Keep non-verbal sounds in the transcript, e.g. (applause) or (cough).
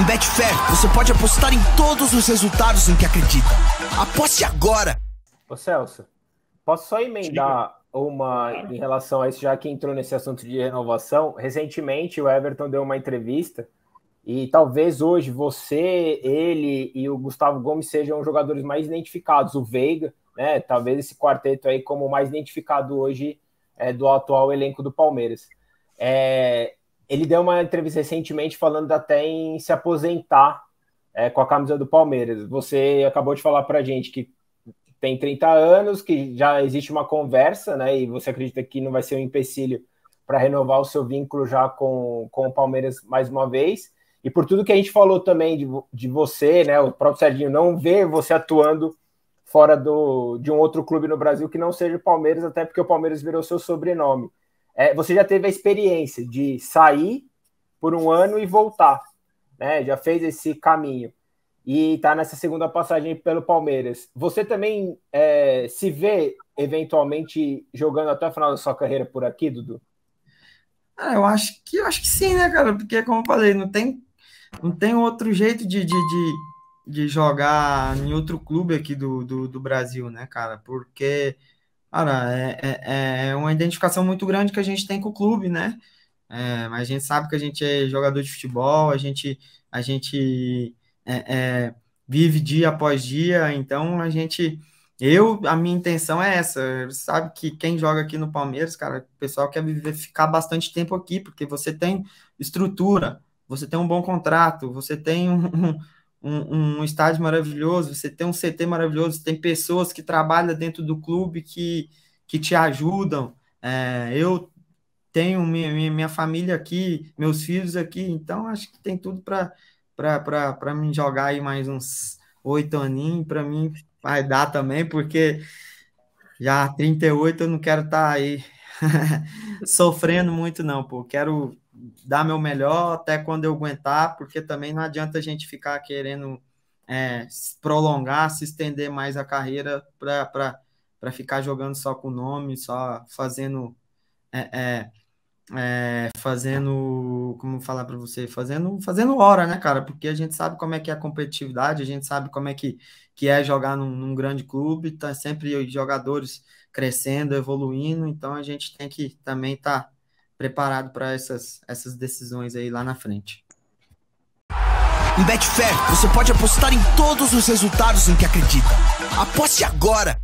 Em Betfair, você pode apostar em todos os resultados em que acredita. Aposte agora! Ô Celso, posso só emendar uma em relação a isso, já que entrou nesse assunto de renovação? Recentemente, o Everton deu uma entrevista e talvez hoje você, ele e o Gustavo Gomes sejam os jogadores mais identificados. O Veiga, né? Talvez esse quarteto aí como mais identificado hoje é, do atual elenco do Palmeiras. É, ele deu uma entrevista recentemente falando até em se aposentar é, com a camisa do Palmeiras. Você acabou de falar para gente que tem 30 anos, que já existe uma conversa, né? E você acredita que não vai ser um empecilho para renovar o seu vínculo já com, com o Palmeiras mais uma vez. E por tudo que a gente falou também de, de você, né? O próprio Serginho não vê você atuando fora do, de um outro clube no Brasil que não seja o Palmeiras, até porque o Palmeiras virou seu sobrenome é, você já teve a experiência de sair por um ano e voltar, né? Já fez esse caminho e está nessa segunda passagem pelo Palmeiras. Você também é, se vê eventualmente jogando até o final da sua carreira por aqui, Dudu? Ah, eu acho que eu acho que sim, né, cara? Porque como eu falei, não tem não tem outro jeito de, de, de, de jogar em outro clube aqui do, do, do Brasil, né, cara? Porque Cara, é, é, é, é, uma identificação muito grande que a gente tem com o clube, né? É, a gente sabe que a gente é jogador de futebol, a gente, a gente é, é, vive dia após dia, então a gente. Eu, a minha intenção é essa. Sabe que quem joga aqui no Palmeiras, cara, o pessoal quer viver, ficar bastante tempo aqui, porque você tem estrutura, você tem um bom contrato, você tem um, um, um, estádio maravilhoso, você tem um CT maravilhoso, tem pessoas que trabalham dentro do clube que, que te ajudam. É, eu tenho minha, minha, família aqui, meus filhos aqui, então acho que tem tudo para me jogar aí mais uns oito aninhos, para mim vai dar também, porque já 38 eu não quero estar tá aí (laughs) sofrendo muito não, pô, quero dar meu melhor até quando eu aguentar, porque também não adianta a gente ficar querendo é, se prolongar, se estender mais a carreira para ficar jogando só com o nome, só fazendo. É, é, é fazendo. Como falar para você? Fazendo, fazendo hora, né, cara? Porque a gente sabe como é que é a competitividade, a gente sabe como é que, que é jogar num, num grande clube, tá sempre jogadores crescendo, evoluindo, então a gente tem que também estar. Tá preparado para essas, essas decisões aí lá na frente. Em Betfair, você pode apostar em todos os resultados em que acredita. Aposte agora!